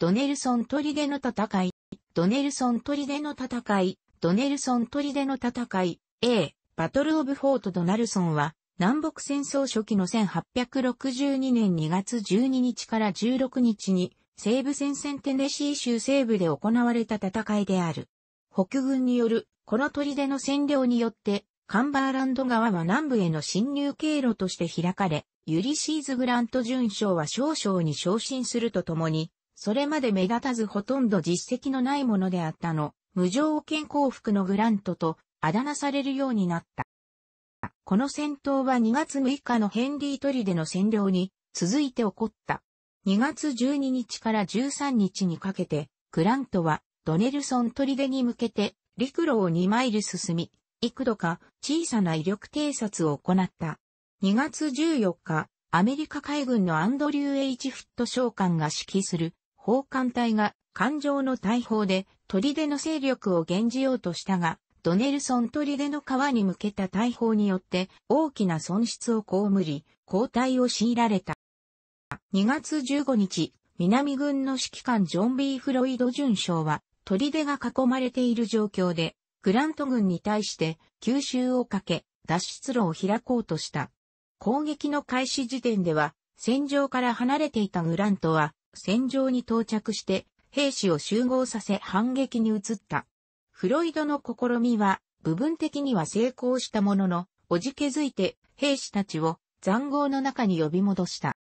ドネルソン砦の戦い、ドネルソン砦の戦い、ドネルソン砦の戦い、A、バトルオブフォートドナルソンは、南北戦争初期の1862年2月12日から16日に、西部戦線テネシー州西部で行われた戦いである。北軍による、この砦の占領によって、カンバーランド側は南部への侵入経路として開かれ、ユリシーズ・グラント准将は少々に昇進するとともに、それまで目立たずほとんど実績のないものであったの、無条件降伏のグラントとあだなされるようになった。この戦闘は2月6日のヘンリートリデの占領に続いて起こった。2月12日から13日にかけて、グラントはドネルソントリデに向けて陸路を2マイル進み、幾度か小さな威力偵察を行った。2月14日、アメリカ海軍のアンドリュー・エイチ・フット将官が指揮する砲艦隊が艦上の大砲で砦の勢力を減じようとしたが、ドネルソン砦の川に向けた大砲によって大きな損失を被り、交代を強いられた。2月15日、南軍の指揮官ジョン・ビー・フロイド巡将は、砦が囲まれている状況で、グラント軍に対して吸収をかけ、脱出路を開こうとした。攻撃の開始時点では、戦場から離れていたグラントは、戦場に到着して、兵士を集合させ反撃に移った。フロイドの試みは、部分的には成功したものの、おじけづいて兵士たちを残壕の中に呼び戻した。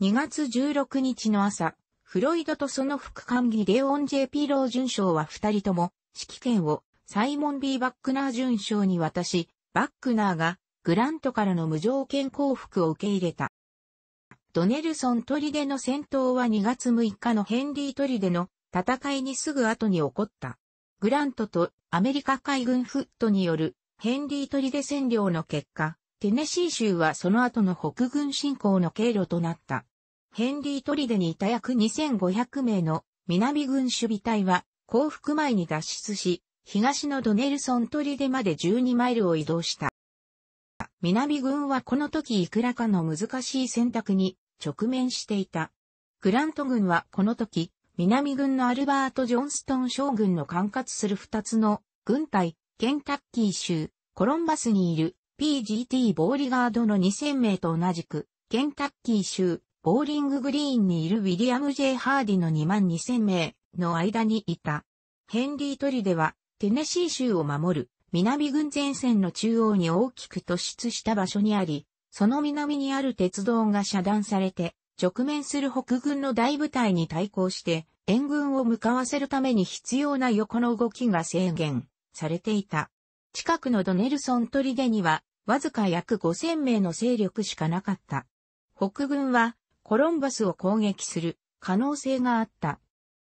2月16日の朝、フロイドとその副官議レオン・ジェピロー巡将は二人とも指揮権をサイモン・ B・ バックナー巡将に渡し、バックナーがグラントからの無条件降伏を受け入れた。ドネルソン・トリデの戦闘は2月6日のヘンリー・トリデの戦いにすぐ後に起こった。グラントとアメリカ海軍フットによるヘンリー・トリデ占領の結果、テネシー州はその後の北軍侵攻の経路となった。ヘンリー・トリデにいた約2500名の南軍守備隊は降伏前に脱出し、東のドネルソントリデまで12マイルを移動した。南軍はこの時いくらかの難しい選択に直面していた。グラント軍はこの時、南軍のアルバート・ジョンストン将軍の管轄する2つの軍隊、ケンタッキー州、コロンバスにいる PGT ボーリガードの2000名と同じく、ケンタッキー州、ボーリンググリーンにいるウィリアム・ J・ ハーディの2万2000名の間にいた。ヘンリー・トリデは、テネシー州を守る南軍前線の中央に大きく突出した場所にあり、その南にある鉄道が遮断されて、直面する北軍の大部隊に対抗して、援軍を向かわせるために必要な横の動きが制限されていた。近くのドネルソン砦には、わずか約5000名の勢力しかなかった。北軍は、コロンバスを攻撃する可能性があった。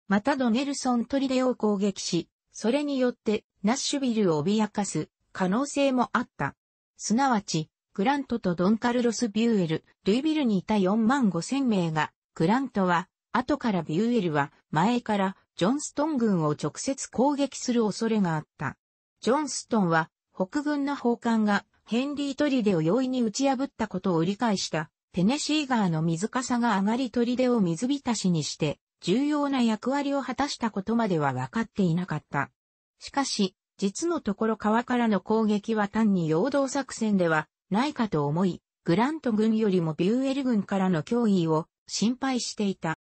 またドネルソン砦を攻撃し、それによってナッシュビルを脅かす可能性もあった。すなわち、グラントとドンカルロス・ビューエル、ルイビルにいた4万5千名が、グラントは、後からビューエルは、前から、ジョンストン軍を直接攻撃する恐れがあった。ジョンストンは、北軍の砲艦が、ヘンリー・トリデを容易に打ち破ったことを理解した、テネシー川の水かさが上がりトリデを水浸しにして、重要な役割を果たしたことまでは分かっていなかった。しかし、実のところ川からの攻撃は単に陽動作戦ではないかと思い、グラント軍よりもビューエル軍からの脅威を心配していた。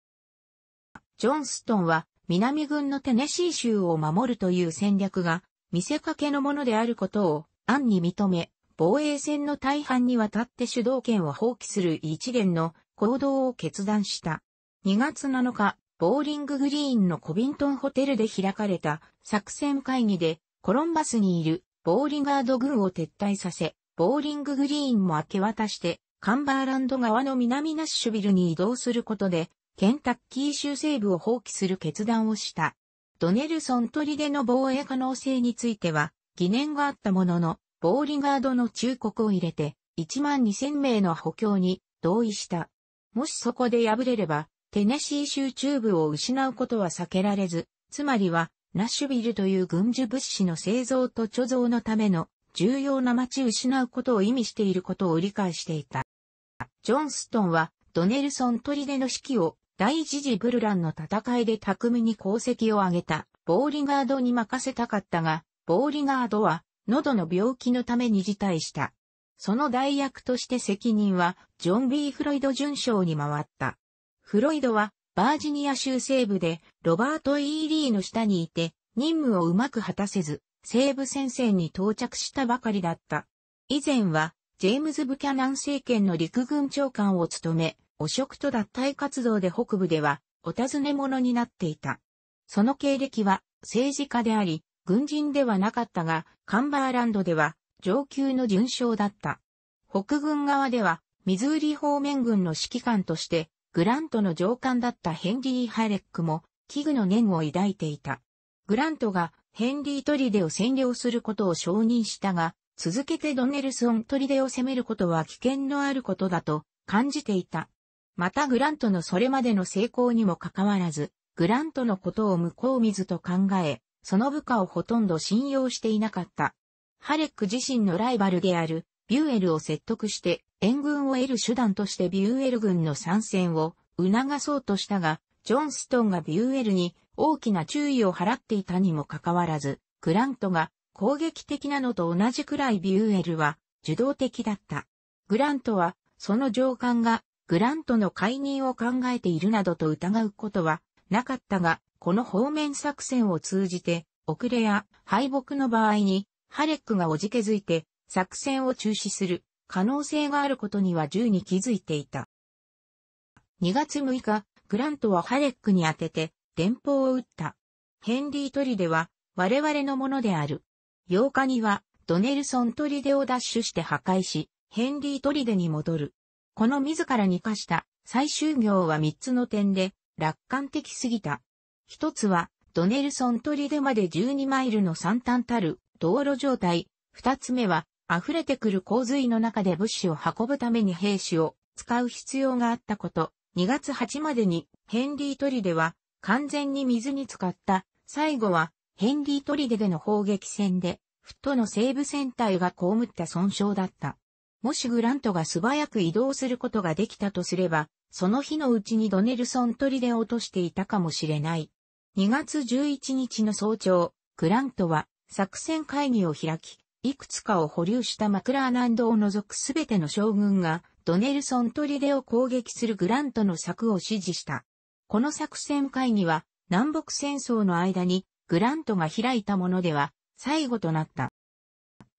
ジョンストンは南軍のテネシー州を守るという戦略が見せかけのものであることを暗に認め、防衛戦の大半にわたって主導権を放棄する一連の行動を決断した。2月7日、ボーリンググリーンのコビントンホテルで開かれた作戦会議でコロンバスにいるボーリガード軍を撤退させ、ボーリンググリーンも明け渡して、カンバーランド側の南ナッシュビルに移動することで、ケンタッキー州西部を放棄する決断をした。ドネルソン砦での防衛可能性については、疑念があったものの、ボーリガードの忠告を入れて、1万2000名の補強に同意した。もしそこで敗れれば、テネシー州中部を失うことは避けられず、つまりは、ナッシュビルという軍需物資の製造と貯蔵のための重要な町失うことを意味していることを理解していた。ジョンストンは、ドネルソン砦の指揮を、第一次ブルランの戦いで巧みに功績を挙げた、ボーリガードに任せたかったが、ボーリガードは、喉の病気のために辞退した。その代役として責任は、ジョン・ B・ フロイド准将に回った。フロイドは、バージニア州西部で、ロバート・ E・ リーの下にいて、任務をうまく果たせず、西部戦線に到着したばかりだった。以前は、ジェームズ・ブキャナン政権の陸軍長官を務め、汚職と脱退活動で北部では、お尋ね者になっていた。その経歴は、政治家であり、軍人ではなかったが、カンバーランドでは、上級の順将だった。北軍側では、ミズーリ方面軍の指揮官として、グラントの上官だったヘンリー・ハレックも、危惧の念を抱いていた。グラントがヘンリー・トリデを占領することを承認したが、続けてドネルソン・トリデを攻めることは危険のあることだと感じていた。またグラントのそれまでの成功にもかかわらず、グラントのことを向こう水と考え、その部下をほとんど信用していなかった。ハレック自身のライバルであるビューエルを説得して援軍を得る手段としてビューエル軍の参戦を促そうとしたが、ジョンストンがビューエルに大きな注意を払っていたにもかかわらず、グラントが攻撃的なのと同じくらいビューエルは受動的だった。グラントは、その上官がグラントの解任を考えているなどと疑うことはなかったが、この方面作戦を通じて、遅れや敗北の場合に、ハレックがおじけづいて作戦を中止する可能性があることには銃に気づいていた。2月6日、グラントはハレックに当てて、電報を打った。ヘンリートリデは、我々のものである。8日には、ドネルソントリデを奪取して破壊し、ヘンリートリデに戻る。この自らに課した最終業は3つの点で、楽観的すぎた。1つは、ドネルソントリデまで12マイルの惨憺たる道路状態。2つ目は、溢れてくる洪水の中で物資を運ぶために兵士を使う必要があったこと。2月8までにヘンリートリデは完全に水に浸かった。最後はヘンリートリデでの砲撃戦で、フットの西部戦隊が被った損傷だった。もしグラントが素早く移動することができたとすれば、その日のうちにドネルソントリデを落としていたかもしれない。2月11日の早朝、グラントは作戦会議を開き、いくつかを保留したマクラーナンドを除くすべての将軍がドネルソン・トリデを攻撃するグラントの策を指示した。この作戦会議は南北戦争の間にグラントが開いたものでは最後となった。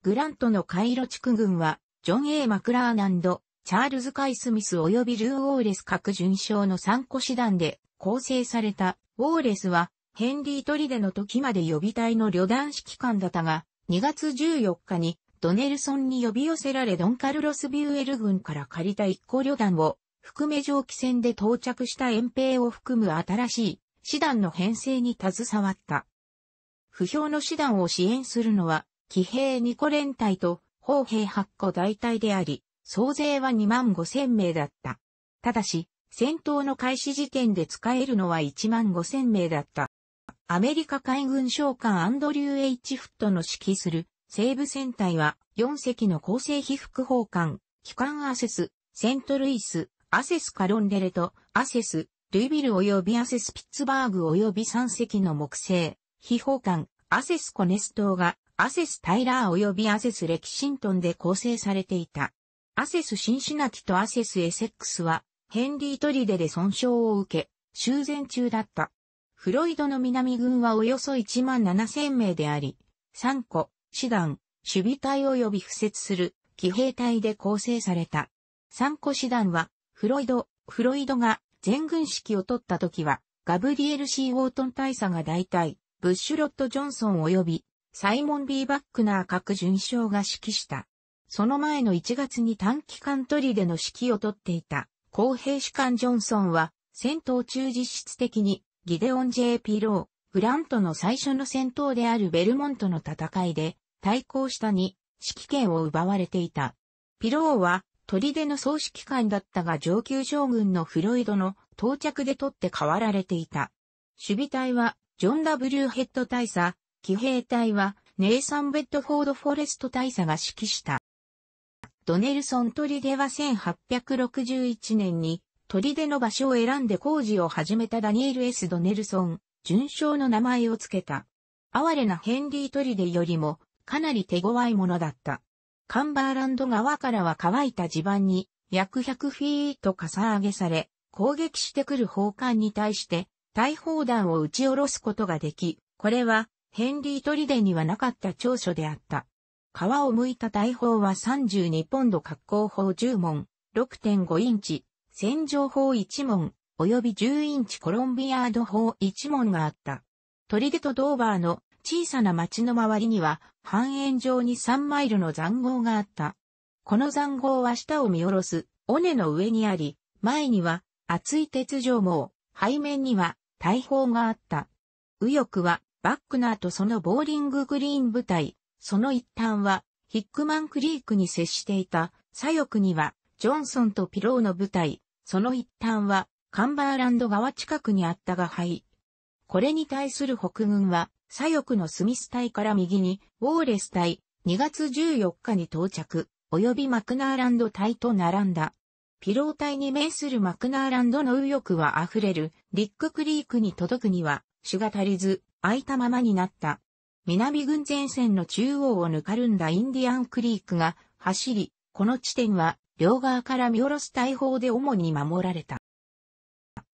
グラントのカイロ地区軍はジョン・ A・ マクラーナンド、チャールズ・カイ・スミス及びルー・ウォーレス各巡将の参個師団で構成された。ウォーレスはヘンリー・トリデの時まで予備隊の旅団指揮官だったが、2月14日にドネルソンに呼び寄せられドンカルロス・ビューエル軍から借りた一個旅団を、含め蒸気船で到着した遠兵を含む新しい、師団の編成に携わった。不評の師団を支援するのは、騎兵二個連隊と、砲兵8個大隊であり、総勢は2万5千名だった。ただし、戦闘の開始時点で使えるのは1万5千名だった。アメリカ海軍将官アンドリュー・エイチフットの指揮する西部戦隊は4隻の構成被服砲艦、機関アセス、セントルイス、アセスカロンデレと、アセス、ルイビル及びアセスピッツバーグ及び3隻の木製、秘宝艦、アセスコネス島が、アセスタイラー及びアセスレキシントンで構成されていた。アセスシンシナティとアセスエセックスは、ヘンリートリデで損傷を受け、修繕中だった。フロイドの南軍はおよそ1万7千名であり、3個、師団、守備隊及び付設する騎兵隊で構成された。三個師団は、フロイド、フロイドが全軍指揮を取った時は、ガブリエル・シー・ウォートン大佐が大隊、ブッシュ・ロット・ジョンソン及び、サイモン・ビー・バックナー各巡将が指揮した。その前の1月に短期間取りでの指揮を取っていた、公平士官ジョンソンは、戦闘中実質的に、ギデオン・ J・ ピロー、グラントの最初の戦闘であるベルモントの戦いで、対抗したに指揮権を奪われていた。ピローは砦の総指揮官だったが上級将軍のフロイドの到着で取って代わられていた。守備隊はジョン・ W・ ヘッド大佐、騎兵隊はネイサン・ベッドフォード・フォレスト大佐が指揮した。ドネルソン砦は1861年に砦の場所を選んで工事を始めたダニエル・ S・ ドネルソン、順将の名前を付けた。哀れなヘンリーデよりもかなり手強いものだった。カンバーランド側からは乾いた地盤に約100フィートかさ上げされ、攻撃してくる砲艦に対して大砲弾を撃ち下ろすことができ、これはヘンリー・トリデにはなかった長所であった。皮を剥いた大砲は32ポンド格好砲10門、6.5インチ、戦場砲1門、及び10インチコロンビアード砲1門があった。トリデとドーバーの小さな町の周りには半円状に3マイルの残壕があった。この残壕は下を見下ろす、尾根の上にあり、前には厚い鉄条網、背面には大砲があった。右翼はバックナーとそのボーリンググリーン部隊、その一端はヒックマンクリークに接していた、左翼にはジョンソンとピローの部隊、その一端はカンバーランド側近くにあったがい。これに対する北軍は左翼のスミス隊から右に、ウォーレス隊、2月14日に到着、及びマクナーランド隊と並んだ。ピロー隊に面するマクナーランドの右翼は溢れる、リッククリークに届くには、主が足りず、空いたままになった。南軍前線の中央を抜かるんだインディアンクリークが走り、この地点は両側から見下ろす大砲で主に守られた。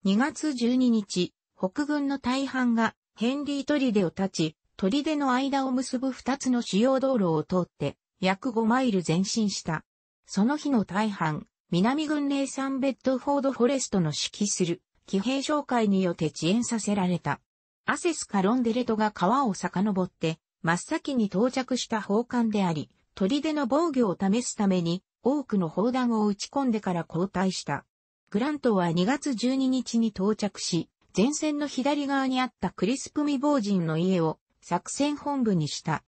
2月12日、北軍の大半がヘンリー砦を立ち、砦の間を結ぶ二つの主要道路を通って、約5マイル前進した。その日の大半、南軍令山ベッドフォードフォレストの指揮する、騎兵紹介によって遅延させられた。アセスカロンデレトが川を遡って、真っ先に到着した砲艦であり、砦の防御を試すために、多くの砲弾を撃ち込んでから交代した。グラントは2月12日に到着し、前線の左側にあったクリスプ未亡人の家を作戦本部にした。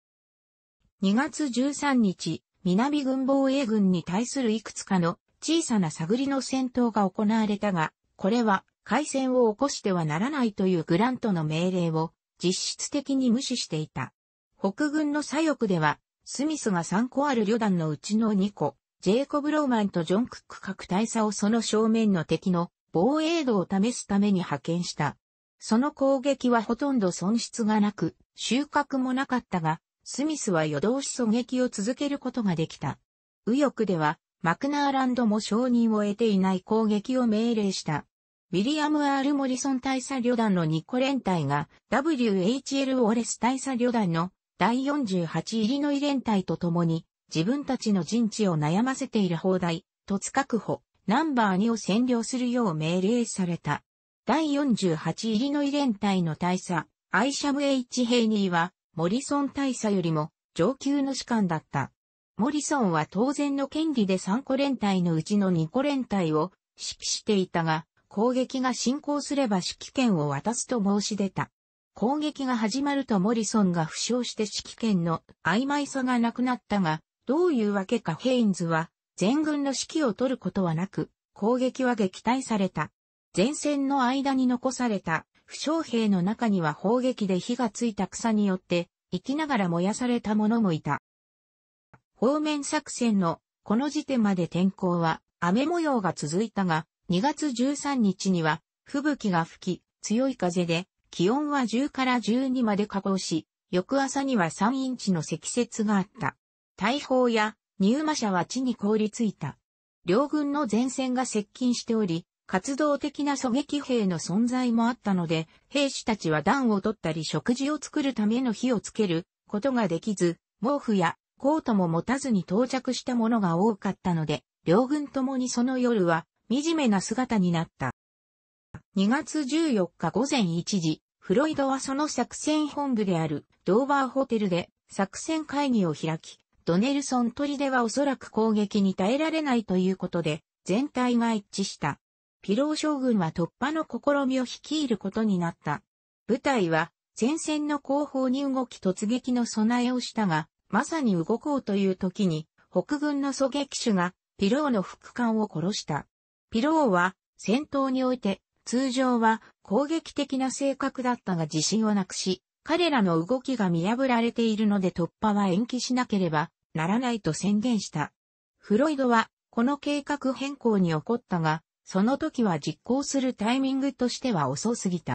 2月13日、南軍防衛軍に対するいくつかの小さな探りの戦闘が行われたが、これは海戦を起こしてはならないというグラントの命令を実質的に無視していた。北軍の左翼では、スミスが3個ある旅団のうちの2個、ジェイコブ・ローマンとジョン・クック各大佐をその正面の敵の防衛度を試すために派遣した。その攻撃はほとんど損失がなく、収穫もなかったが、スミスは夜通し狙撃を続けることができた。右翼では、マクナーランドも承認を得ていない攻撃を命令した。ウィリアム・アル・モリソン大佐旅団のニコ連隊が WHL・ オレス大佐旅団の第48入りの異連隊と共に自分たちの陣地を悩ませている砲台、突確保、ナンバー2を占領するよう命令された。第48イリノイ連隊の大佐、アイシャム・ H・ ヘイニーは、モリソン大佐よりも上級の士官だった。モリソンは当然の権利で3個連隊のうちの2個連隊を指揮していたが、攻撃が進行すれば指揮権を渡すと申し出た。攻撃が始まるとモリソンが負傷して指揮権の曖昧さがなくなったが、どういうわけかヘインズは全軍の指揮を取ることはなく、攻撃は撃退された。前線の間に残された負傷兵の中には砲撃で火がついた草によって生きながら燃やされた者もいた。方面作戦のこの時点まで天候は雨模様が続いたが、2月13日には吹雪が吹き、強い風で気温は10から12まで下降し、翌朝には3インチの積雪があった。大砲や入マ社は地に凍りついた。両軍の前線が接近しており、活動的な狙撃兵の存在もあったので、兵士たちは暖を取ったり食事を作るための火をつけることができず、毛布やコートも持たずに到着したものが多かったので、両軍ともにその夜は惨めな姿になった。2月14日午前1時、フロイドはその作戦本部であるドーバーホテルで作戦会議を開き、ドネルソン砦はおそらく攻撃に耐えられないということで、全体が一致した。ピロー将軍は突破の試みを率いることになった。部隊は前線の後方に動き突撃の備えをしたが、まさに動こうという時に、北軍の狙撃手がピローの副官を殺した。ピローは戦闘において通常は攻撃的な性格だったが自信をなくし、彼らの動きが見破られているので突破は延期しなければならないと宣言した。フロイドは、この計画変更に起こったが、その時は実行するタイミングとしては遅すぎた。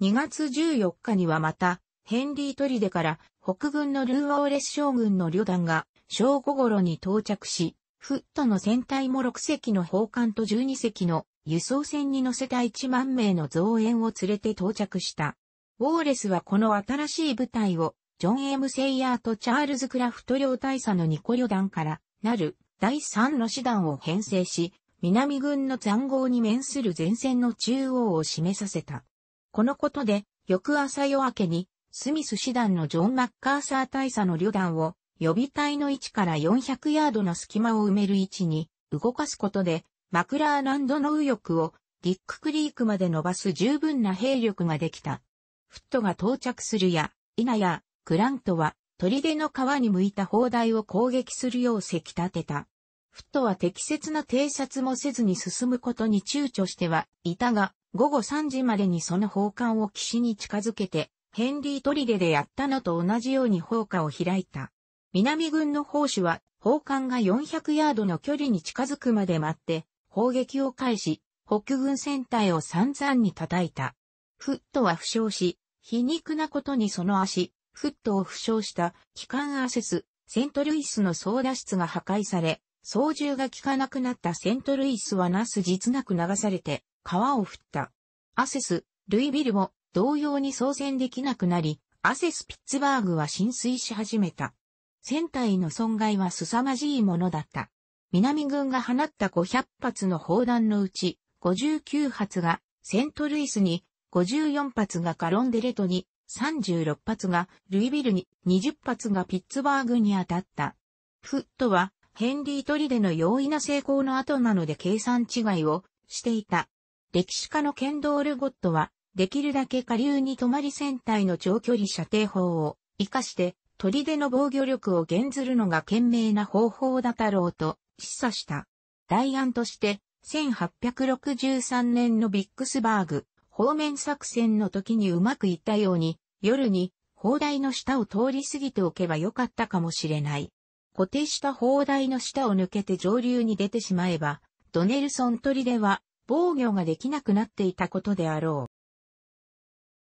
2月14日にはまた、ヘンリートリデから北軍のルーオーレス将軍の旅団が正午頃に到着し、フットの船体も6隻の砲艦と12隻の輸送船に乗せた1万名の増援を連れて到着した。ウォーレスはこの新しい部隊をジョン・エム・セイヤーとチャールズ・クラフト両大佐の2個旅団からなる第3の師団を編成し、南軍の残壕に面する前線の中央を示させた。このことで、翌朝夜明けに、スミス師団のジョン・マッカーサー大佐の旅団を、予備隊の位置から400ヤードの隙間を埋める位置に動かすことで、マクラーランドの右翼をディッククリークまで伸ばす十分な兵力ができた。フットが到着するや、否や、グラントは、砦の川に向いた砲台を攻撃するようせき立てた。フットは適切な偵察もせずに進むことに躊躇してはいたが、午後3時までにその砲艦を岸に近づけて、ヘンリー砦でやったのと同じように砲火を開いた。南軍の砲手は、砲艦が400ヤードの距離に近づくまで待って、砲撃を返し、北軍船体を散々に叩いた。フットは負傷し、皮肉なことにその足、フットを負傷した機関アセス、セントルイスの操舵室が破壊され、操縦が効かなくなったセントルイスはなす実なく流されて、川を降った。アセス、ルイビルも同様に操船できなくなり、アセスピッツバーグは浸水し始めた。船体の損害は凄まじいものだった。南軍が放った500発の砲弾のうち、59発がセントルイスに、54発がカロンデレトに、36発がルイビルに、20発がピッツバーグに当たった。フットはヘンリー・トリデの容易な成功の後なので計算違いをしていた。歴史家のケンドール・ゴットは、できるだけ下流に止まり船体の長距離射程法を活かして、トリデの防御力を減ずるのが賢明な方法だったろうと示唆した。代案として、1863年のビックスバーグ方面作戦の時にうまくいったように、夜に砲台の下を通り過ぎておけばよかったかもしれない。固定した砲台の下を抜けて上流に出てしまえば、ドネルソン砦は防御ができなくなっていたことであろ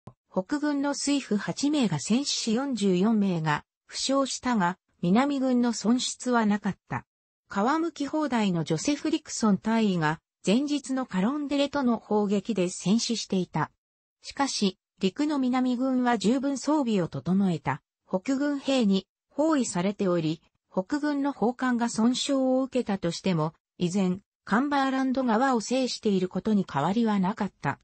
う。北軍の水夫8名が戦死し44名が負傷したが、南軍の損失はなかった。皮むき砲台のジョセフ・リクソン大尉が前日のカロンデレとの砲撃で戦死していた。しかし、陸の南軍は十分装備を整えた北軍兵に包囲されており、北軍の砲艦が損傷を受けたとしても、依然、カンバーランド側を制していることに変わりはなかった。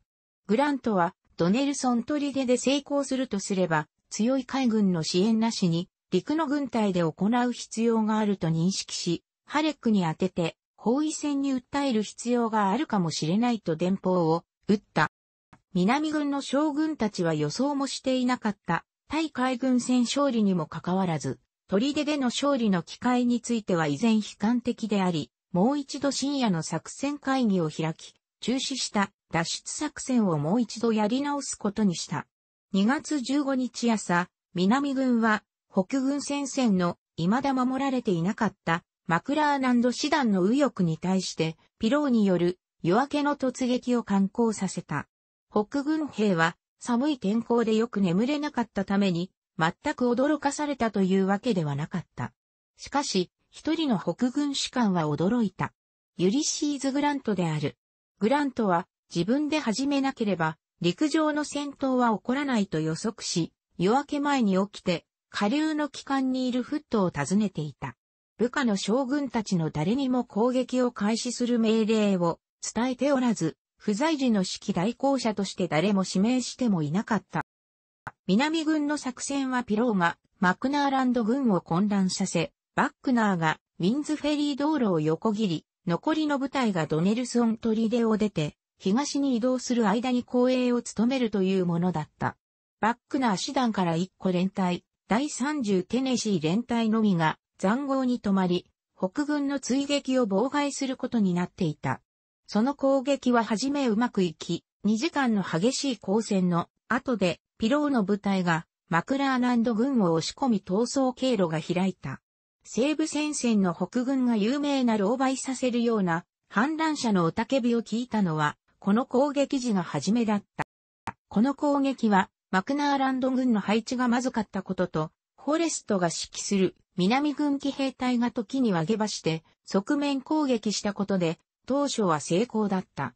グラントは、ドネルソン出で成功するとすれば、強い海軍の支援なしに、陸の軍隊で行う必要があると認識し、ハレックに当てて、包囲戦に訴える必要があるかもしれないと電報を打った。南軍の将軍たちは予想もしていなかった。対海軍戦勝利にもかかわらず、砦での勝利の機会については依然悲観的であり、もう一度深夜の作戦会議を開き、中止した脱出作戦をもう一度やり直すことにした。2月15日朝、南軍は北軍戦線の未だ守られていなかったマクラーナンド師団の右翼に対して、ピローによる夜明けの突撃を観光させた。北軍兵は寒い天候でよく眠れなかったために、全く驚かされたというわけではなかった。しかし、一人の北軍士官は驚いた。ユリシーズ・グラントである。グラントは自分で始めなければ陸上の戦闘は起こらないと予測し、夜明け前に起きて下流の機関にいるフットを訪ねていた。部下の将軍たちの誰にも攻撃を開始する命令を伝えておらず、不在時の指揮代行者として誰も指名してもいなかった。南軍の作戦はピローがマクナーランド軍を混乱させ、バックナーがウィンズフェリー道路を横切り、残りの部隊がドネルソン砦を出て、東に移動する間に後衛を務めるというものだった。バックナー師団から1個連隊、第30テネシー連隊のみが塹壕に止まり、北軍の追撃を妨害することになっていた。その攻撃は初めうまくいき、2時間の激しい交戦の後で、ピローの部隊がマクラーランド軍を押し込み逃走経路が開いた。西部戦線の北軍が有名な狼狽させるような反乱者の雄たけびを聞いたのは、この攻撃時が初めだった。この攻撃は、マクナーランド軍の配置がまずかったことと、フォレストが指揮する南軍機兵隊が時に上げ場して側面攻撃したことで、当初は成功だった。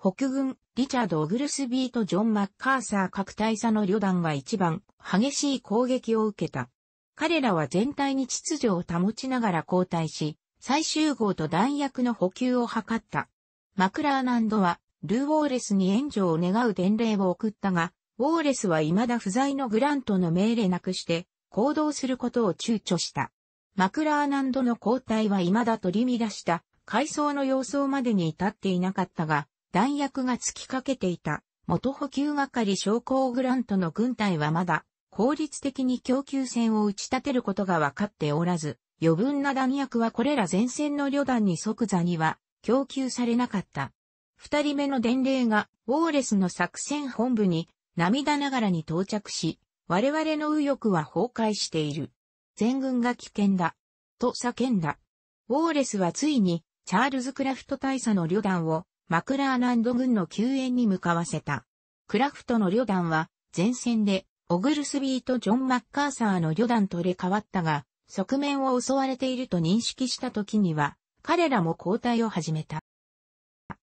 北軍、リチャード・オグルスビーとジョン・マッカーサー各大佐の旅団が一番激しい攻撃を受けた。彼らは全体に秩序を保ちながら交代し、最終号と弾薬の補給を図った。マクラーナンドは、ルー・ウォーレスに援助を願う伝令を送ったが、ウォーレスは未だ不在のグラントの命令なくして、行動することを躊躇した。マクラーナンドの交代は未だ取り乱した階層の様相までに至っていなかったが、弾薬が突きかけていた元補給係将校グラントの軍隊はまだ効率的に供給線を打ち立てることが分かっておらず、余分な弾薬はこれら前線の旅団に即座には供給されなかった。二人目の伝令がウォーレスの作戦本部に涙ながらに到着し、我々の右翼は崩壊している。全軍が危険だ。と叫んだ。ウォーレスはついに、チャールズ・クラフト大佐の旅団を、マクラーナンド軍の救援に向かわせた。クラフトの旅団は、前線で、オグルスビーとジョン・マッカーサーの旅団と入れ替わったが、側面を襲われていると認識した時には、彼らも交代を始めた。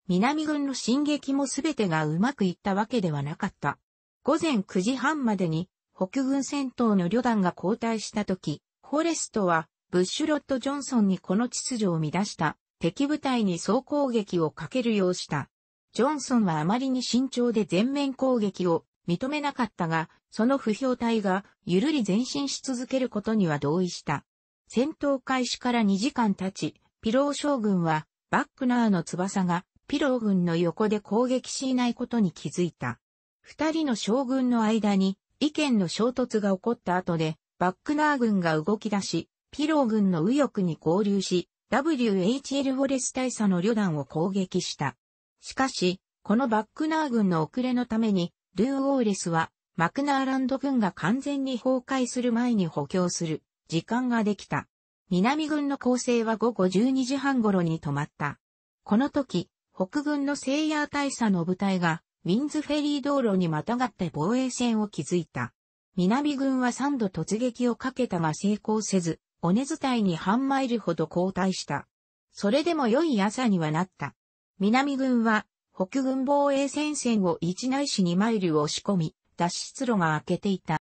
南軍の進撃もすべてがうまくいったわけではなかった。午前9時半までに北軍戦闘の旅団が交代した時、フォレストは、ブッシュロット・ジョンソンにこの秩序を乱した敵部隊に総攻撃をかけるようした。ジョンソンはあまりに慎重で全面攻撃を認めなかったが、その不評隊がゆるり前進し続けることには同意した。戦闘開始から2時間経ち、ピロー将軍はバックナーの翼がピロー軍の横で攻撃しないことに気づいた。二人の将軍の間に意見の衝突が起こった後で、バックナー軍が動き出し、ピロー軍の右翼に合流し、WHL ウォレス大佐の旅団を攻撃した。しかし、このバックナー軍の遅れのために、ルー・ウォーレスは、マクナーランド軍が完全に崩壊する前に補強する時間ができた。南軍の攻勢は午後12時半頃に止まった。この時、北軍のセイヤー大佐の部隊がウィンズフェリー道路にまたがって防衛線を築いた。南軍は3度突撃をかけたが成功せず、尾根伝いに半マイルほど後退した。それでも良い朝にはなった。南軍は北軍防衛戦線を1ないし2マイル押し込み、脱出路が開けていた。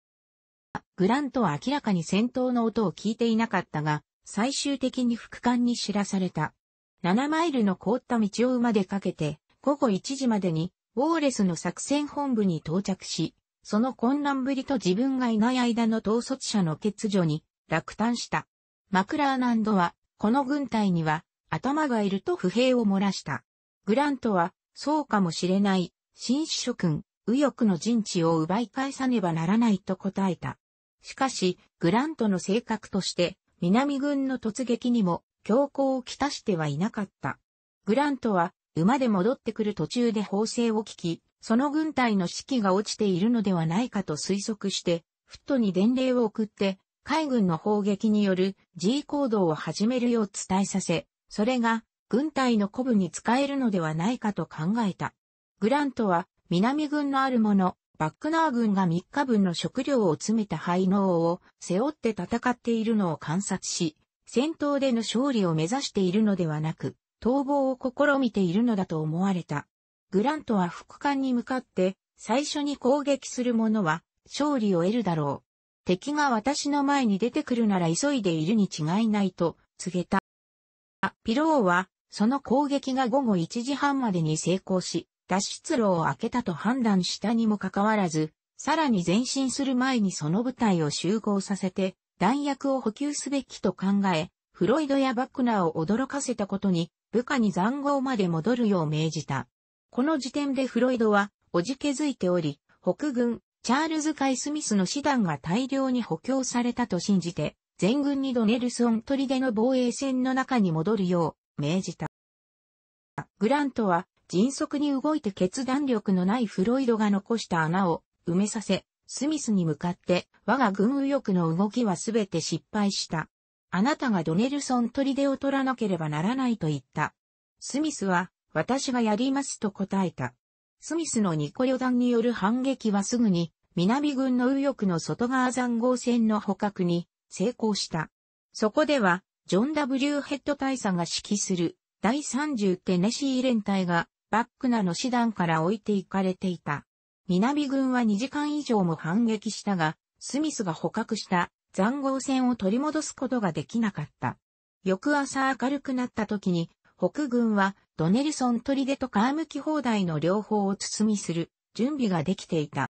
グラントは明らかに戦闘の音を聞いていなかったが、最終的に副官に知らされた。7マイルの凍った道を馬でかけて、午後1時までにウォーレスの作戦本部に到着し、その混乱ぶりと自分がいない間の統率者の欠如に落胆した。マクラーナンドは、この軍隊には頭がいると不平を漏らした。グラントは、そうかもしれない、新主君、右翼の陣地を奪い返さねばならないと答えた。しかし、グラントの性格として、南軍の突撃にも強行をきたしてはいなかった。グラントは、馬で戻ってくる途中で砲声を聞き、その軍隊の士気が落ちているのではないかと推測して、フットに伝令を送って、海軍の砲撃による G 行動を始めるよう伝えさせ、それが軍隊の鼓舞に使えるのではないかと考えた。グラントは南軍のあるもの、バックナー軍が3日分の食料を詰めた廃納を背負って戦っているのを観察し、戦闘での勝利を目指しているのではなく、逃亡を試みているのだと思われた。グラントは副官に向かって、最初に攻撃する者は、勝利を得るだろう。敵が私の前に出てくるなら急いでいるに違いないと告げた。ピローは、その攻撃が午後1時半までに成功し、脱出路を開けたと判断したにもかかわらず、さらに前進する前にその部隊を集合させて、弾薬を補給すべきと考え、フロイドやバックナーを驚かせたことに部下に残壕まで戻るよう命じた。この時点でフロイドは、おじけづいており、北軍、チャールズ・カイ・スミスの師団が大量に補強されたと信じて、全軍にドネルソン砦の防衛線の中に戻るよう命じた。グラントは迅速に動いて決断力のないフロイドが残した穴を埋めさせ、スミスに向かって我が軍右翼の動きはすべて失敗した。あなたがドネルソン出を取らなければならないと言った。スミスは、私がやりますと答えた。スミスのニコ旅団による反撃はすぐに、南軍の右翼の外側残壕戦の捕獲に成功した。そこでは、ジョン・ W・ ヘッド大佐が指揮する第30テネシー連隊がバックナの師団から置いていかれていた。南軍は2時間以上も反撃したが、スミスが捕獲した残酷戦を取り戻すことができなかった。翌朝明るくなった時に、北軍はドネルソン砦とカーム機砲台の両方を包みする準備ができていた。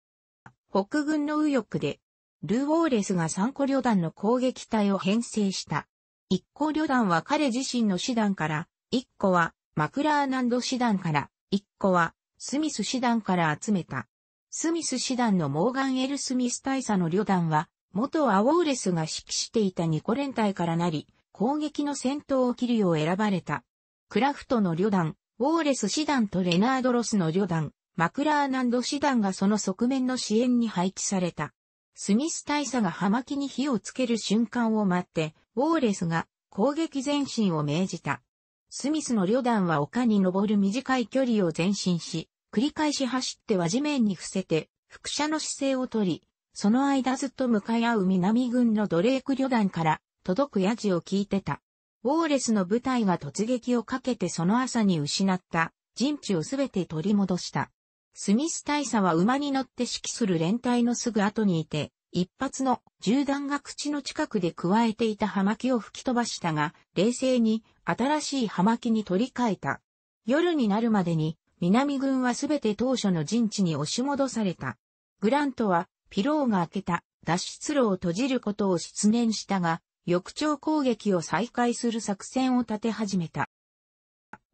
北軍の右翼で、ルーウォーレスが3個旅団の攻撃隊を編成した。1個旅団は彼自身の師団から、1個はマクラーナンド師団から、1個はスミス師団から集めた。スミス師団のモーガン・エル・スミス大佐の旅団は、元アウォーレスが指揮していたニコ連隊からなり、攻撃の先頭を切るよう選ばれた。クラフトの旅団、ウォーレス師団とレナード・ロスの旅団、マクラーナンド師団がその側面の支援に配置された。スミス大佐が葉巻に火をつける瞬間を待って、ウォーレスが攻撃前進を命じた。スミスの旅団は丘に登る短い距離を前進し、繰り返し走っては地面に伏せて、副射の姿勢をとり、その間ずっと向かい合う南軍のドレーク旅団から届くヤジを聞いてた。ウォーレスの部隊は突撃をかけてその朝に失った陣地をすべて取り戻した。スミス大佐は馬に乗って指揮する連隊のすぐ後にいて、一発の銃弾が口の近くで加えていた葉巻を吹き飛ばしたが、冷静に新しい葉巻に取り替えた。夜になるまでに南軍はすべて当初の陣地に押し戻された。グラントはピローが開けた脱出路を閉じることを失念したが、翌朝攻撃を再開する作戦を立て始めた。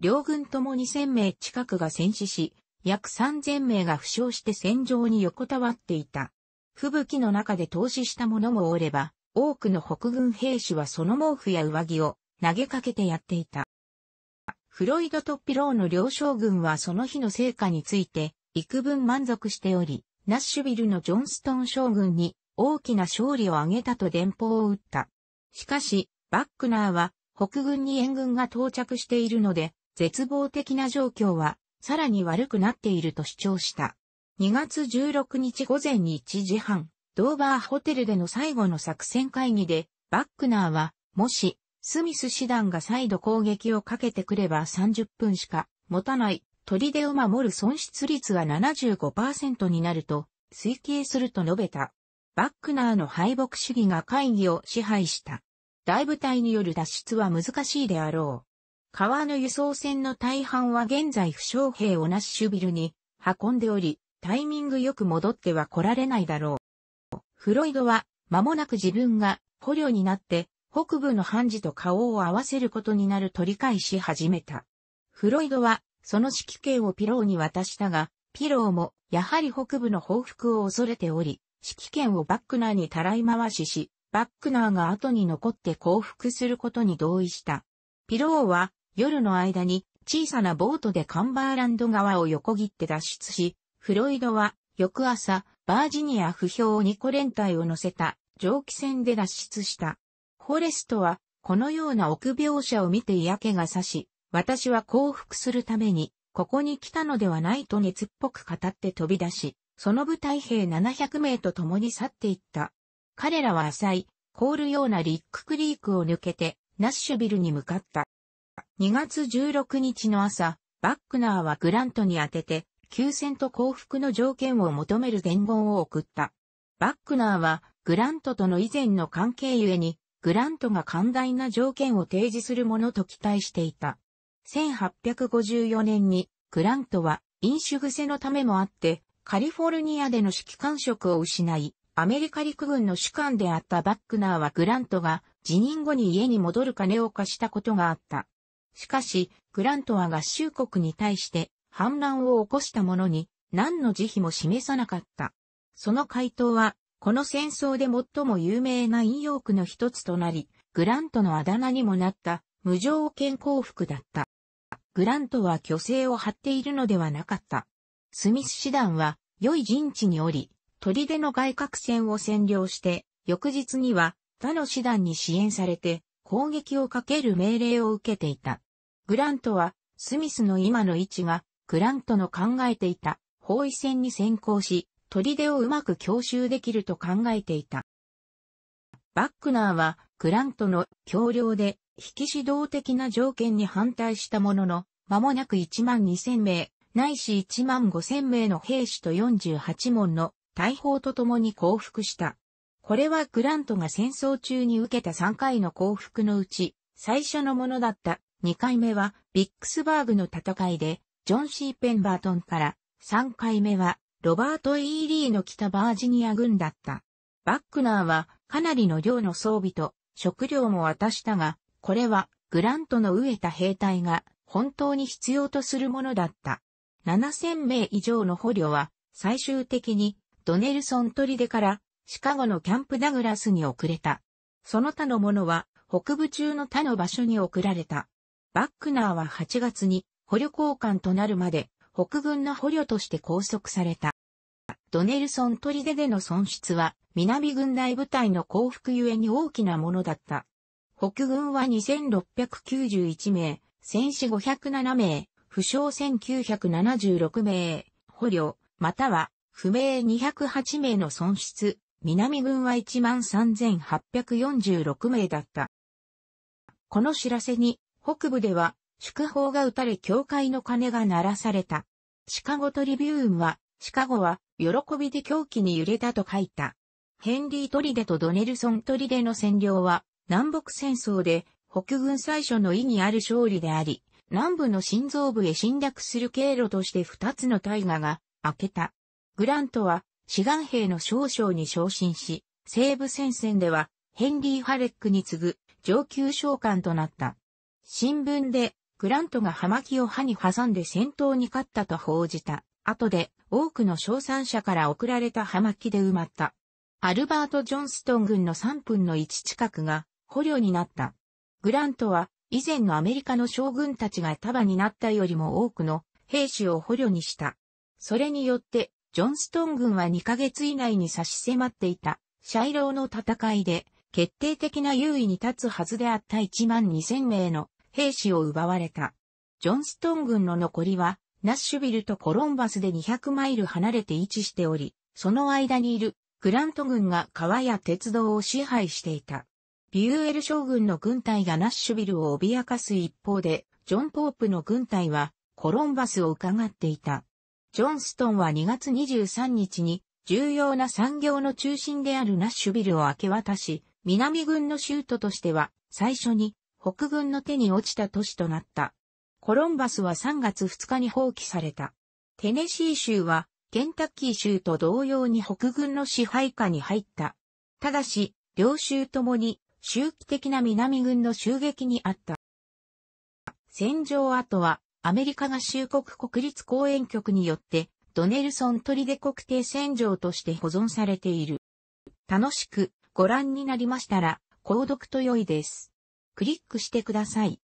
両軍とも2000名近くが戦死し、約3000名が負傷して戦場に横たわっていた。吹雪の中で投資した者もおれば、多くの北軍兵士はその毛布や上着を投げかけてやっていた。フロイドとピローの両将軍はその日の成果について、幾分満足しており、ナッシュビルのジョンストン将軍に大きな勝利を挙げたと電報を打った。しかし、バックナーは北軍に援軍が到着しているので、絶望的な状況はさらに悪くなっていると主張した。2月16日午前1時半、ドーバーホテルでの最後の作戦会議で、バックナーは、もし、スミス師団が再度攻撃をかけてくれば30分しか持たない砦を守る損失率は75%になると推計すると述べた。バックナーの敗北主義が会議を支配した。大部隊による脱出は難しいであろう。川の輸送船の大半は現在負傷兵をナッシュビルに運んでおり、タイミングよく戻っては来られないだろう。フロイドは間もなく自分が捕虜になって北部の判事と顔を合わせることになると理解し始めた。フロイドはその指揮権をピローに渡したが、ピローも、やはり北部の報復を恐れており、指揮権をバックナーにたらい回しし、バックナーが後に残って降伏することに同意した。ピローは、夜の間に、小さなボートでカンバーランド川を横切って脱出し、フロイドは、翌朝、バージニア不評ニコ連隊を乗せた、蒸気船で脱出した。フォレストは、このような臆病者を見て嫌気がさし、私は降伏するために、ここに来たのではないと熱っぽく語って飛び出し、その部隊兵700名と共に去っていった。彼らは浅い、凍るようなリッククリークを抜けて、ナッシュビルに向かった。2月16日の朝、バックナーはグラントに当てて、休戦と降伏の条件を求める伝言を送った。バックナーは、グラントとの以前の関係ゆえに、グラントが寛大な条件を提示するものと期待していた。1854年にグラントは飲酒癖のためもあって、カリフォルニアでの指揮官職を失い、アメリカ陸軍の主官であったバックナーはグラントが辞任後に家に戻る金を貸したことがあった。しかし、グラントは合衆国に対して反乱を起こした者に何の慈悲も示さなかった。その回答は、この戦争で最も有名な引用句の一つとなり、グラントのあだ名にもなった無条件降伏だった。グラントは虚勢を張っているのではなかった。スミス師団は良い陣地におり、砦の外角線を占領して、翌日には他の師団に支援されて攻撃をかける命令を受けていた。グラントはスミスの今の位置がグラントの考えていた包囲戦に先行し、砦をうまく強襲できると考えていた。バックナーはグラントの強量で引き指導的な条件に反対したものの、間もなく1万2000名、ないし1万5000名の兵士と48門の大砲と共に降伏した。これはグラントが戦争中に受けた3回の降伏のうち、最初のものだった2回目はビックスバーグの戦いで、ジョン・シー・ペンバートンから3回目はロバート・イーリーの北バージニア軍だった。バックナーはかなりの量の装備と食料も渡したが、これはグラントの飢えた兵隊が本当に必要とするものだった。7000名以上の捕虜は最終的にドネルソン砦からシカゴのキャンプダグラスに送れた。その他のものは北部中の他の場所に送られた。バックナーは8月に捕虜交換となるまで北軍の捕虜として拘束された。ドネルソン砦での損失は南軍内部隊の降伏ゆえに大きなものだった。北軍は2691名、戦死507名、負傷1976名、捕虜、または不明208名の損失、南軍は13,846名だった。この知らせに、北部では祝砲が撃たれ教会の鐘が鳴らされた。シカゴトリビューンは、シカゴは喜びで狂気に揺れたと書いた。ヘンリー・トリデとドネルソン・トリデの占領は南北戦争で北軍最初の意義ある勝利であり、南部の心臓部へ侵略する経路として二つの大河が開けた。グラントは志願兵の少将に昇進し、西部戦線ではヘンリー・ハレックに次ぐ上級将官となった。新聞でグラントが葉巻を歯に挟んで戦闘に勝ったと報じた。後で多くの賞賛者から送られた葉巻で埋まった。アルバート・ジョンストン軍の3分の1近くが捕虜になった。グラントは、以前のアメリカの将軍たちが束になったよりも多くの兵士を捕虜にした。それによって、ジョンストン軍は2ヶ月以内に差し迫っていた、シャイローの戦いで、決定的な優位に立つはずであった1万2000名の兵士を奪われた。ジョンストン軍の残りは、ナッシュビルとコロンバスで200マイル離れて位置しており、その間にいるグラント軍が川や鉄道を支配していた。ビューエル将軍の軍隊がナッシュビルを脅かす一方で、ジョン・ポープの軍隊はコロンバスを伺っていた。ジョンストンは2月23日に重要な産業の中心であるナッシュビルを明け渡し、南軍の州都としては最初に北軍の手に落ちた都市となった。コロンバスは3月2日に放棄された。テネシー州はケンタッキー州と同様に北軍の支配下に入った。ただし、両州ともに周期的な南軍の襲撃にあった。戦場跡は、アメリカが衆国国立公園局によって、ドネルソン砦国定戦場として保存されている。楽しくご覧になりましたら、購読と良いです。クリックしてください。